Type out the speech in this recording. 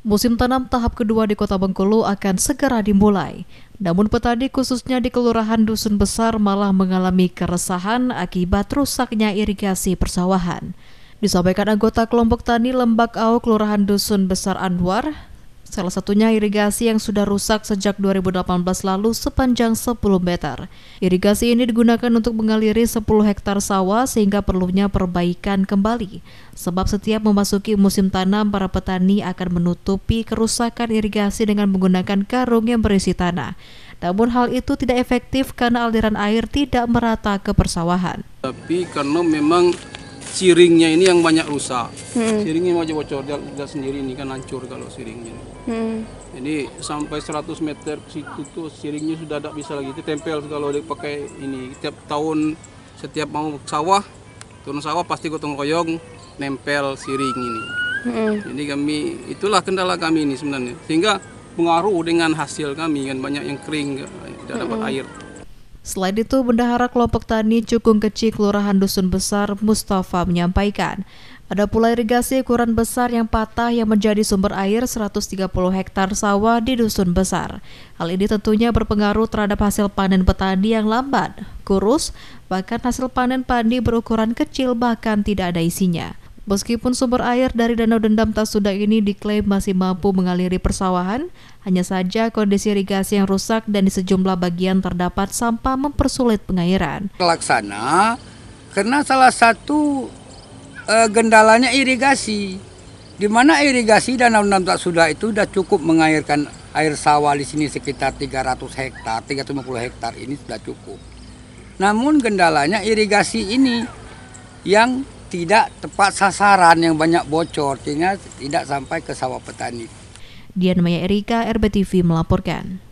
Musim tanam tahap kedua di Kota Bengkulu akan segera dimulai. Namun petani khususnya di Kelurahan Dusun Besar malah mengalami keresahan akibat rusaknya irigasi persawahan. Disampaikan anggota kelompok tani Lembak Au Kelurahan Dusun Besar Anwar, Salah satunya irigasi yang sudah rusak sejak 2018 lalu sepanjang 10 meter. Irigasi ini digunakan untuk mengaliri 10 hektar sawah sehingga perlunya perbaikan kembali. Sebab setiap memasuki musim tanam, para petani akan menutupi kerusakan irigasi dengan menggunakan karung yang berisi tanah. Namun hal itu tidak efektif karena aliran air tidak merata ke persawahan. Tapi karena memang siringnya ini yang banyak rusak. Hmm. Siringnya wajah bocor, dia, dia sendiri ini kan hancur kalau siringnya. Hmm. Jadi sampai 100 meter ke situ tuh siringnya sudah tidak bisa lagi. Itu tempel kalau dipakai ini tiap tahun setiap mau sawah turun sawah pasti gotong royong nempel siring ini. Hmm. Jadi kami itulah kendala kami ini sebenarnya. Sehingga pengaruh dengan hasil kami kan banyak yang kering tidak dapat hmm. air. Selain itu, Bendahara Kelompok Tani Cukung Kecil Kelurahan Dusun Besar Mustafa menyampaikan, ada pula irigasi ukuran besar yang patah yang menjadi sumber air 130 hektar sawah di Dusun Besar. Hal ini tentunya berpengaruh terhadap hasil panen petani yang lambat, kurus, bahkan hasil panen padi berukuran kecil bahkan tidak ada isinya. Meskipun sumber air dari Danau Dendam Tasuda ini diklaim masih mampu mengaliri persawahan, hanya saja kondisi irigasi yang rusak dan di sejumlah bagian terdapat sampah mempersulit pengairan. Laksana karena salah satu e, gendalanya irigasi, di mana irigasi Danau Dendam Tasuda itu sudah cukup mengairkan air sawah di sini sekitar 300 hektar, 350 hektar ini sudah cukup. Namun gendalanya irigasi ini yang tidak tepat sasaran yang banyak bocor sehingga tidak sampai ke sawah petani. Dian Maya Erika, RBTV melaporkan.